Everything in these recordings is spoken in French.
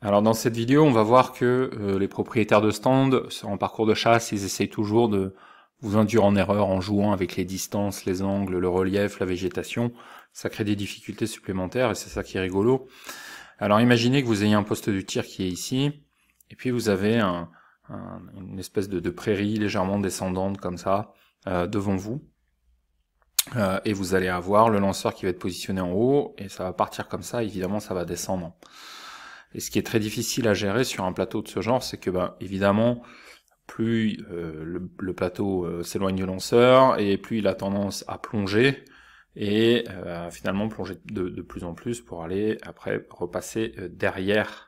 Alors dans cette vidéo, on va voir que euh, les propriétaires de stands, en parcours de chasse, ils essayent toujours de vous induire en erreur en jouant avec les distances, les angles, le relief, la végétation. Ça crée des difficultés supplémentaires et c'est ça qui est rigolo. Alors imaginez que vous ayez un poste de tir qui est ici, et puis vous avez une espèce de, prairie légèrement descendante comme ça euh, devant vous. Euh, et vous allez avoir le lanceur qui va être positionné en haut, et ça va partir comme ça, évidemment ça va descendre. Et ce qui est très difficile à gérer sur un plateau de ce genre, c'est que, ben, évidemment, plus euh, le, plateau euh, s'éloigne du lanceur et plus il a tendance à plonger et euh, finalement plonger de, plus en plus pour aller après repasser derrière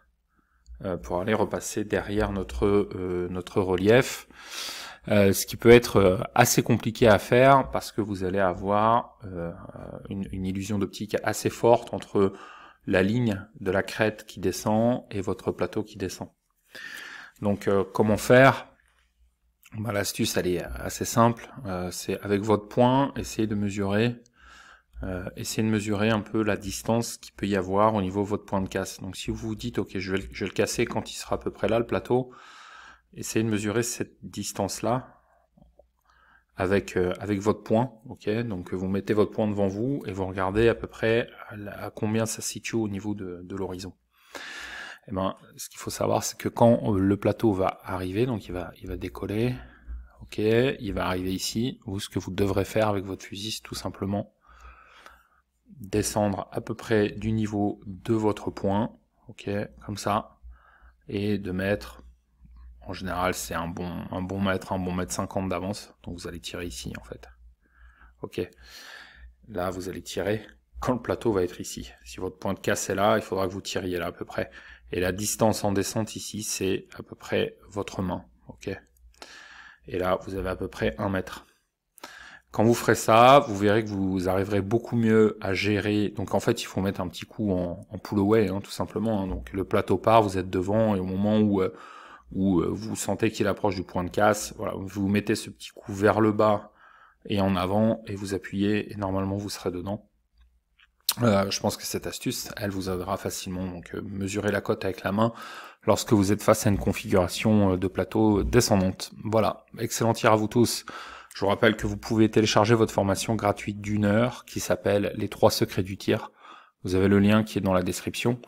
pour aller repasser derrière notre notre relief ce qui peut être assez compliqué à faire parce que vous allez avoir une, une, illusion d'optique assez forte entre la ligne de la crête qui descend et votre plateau qui descend. Donc euh, comment faire bah, L'astuce elle est assez simple, euh, c'est avec votre point, essayez de mesurer, euh, essayez de mesurer un peu la distance qui peut y avoir au niveau de votre point de casse. Donc si vous vous dites ok je vais, je vais le casser quand il sera à peu près là le plateau, essayez de mesurer cette distance là avec, euh, avec votre point. ok Donc euh, vous mettez votre point devant vous et vous regardez à peu près à, combien ça se situe au niveau de, de l'horizon. Et eh ben, ce qu'il faut savoir, c'est que quand euh, le plateau va arriver, donc il va, il va décoller, ok, il va arriver ici. Vous, ce que vous devrez faire avec votre fusil, c'est tout simplement descendre à peu près du niveau de votre point, ok, comme ça, et de mettre en général, c'est un bon, un bon mètre, un bon mètre 50 d'avance. Donc vous allez tirer ici, en fait. Ok. Là, vous allez tirer quand le plateau va être ici. Si votre point de casse est là, il faudra que vous tiriez là à peu près. Et la distance en descente ici, c'est à peu près votre main. Ok. Et là, vous avez à peu près un mètre. Quand vous ferez ça, vous verrez que vous arriverez beaucoup mieux à gérer. Donc en fait, il faut mettre un petit coup en, en pull away, hein, tout simplement. Hein. Donc le plateau part, vous êtes devant, et au moment où euh, ou euh, vous sentez qu'il approche du point de casse, voilà, vous mettez ce petit coup vers le bas et en avant et vous appuyez et normalement vous serez dedans. Euh, je pense que cette astuce, elle vous aidera facilement. Donc, euh, mesurer la cote avec la main lorsque vous êtes face à une configuration de plateau descendante. Voilà, excellent tir à vous tous. Je vous rappelle que vous pouvez télécharger votre formation gratuite d'une heure qui s'appelle Les trois secrets du tir. Vous avez le lien qui est dans la description.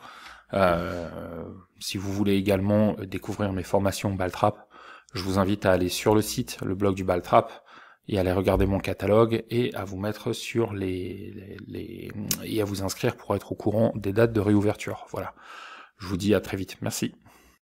Si vous voulez également euh, découvrir mes formations Baltrap, je vous invite à aller sur le site, le blog du Baltrap, et à aller regarder mon catalogue et à vous mettre sur les, les, et à vous inscrire pour être au courant des dates de réouverture. Voilà. Je vous dis à très vite. Merci.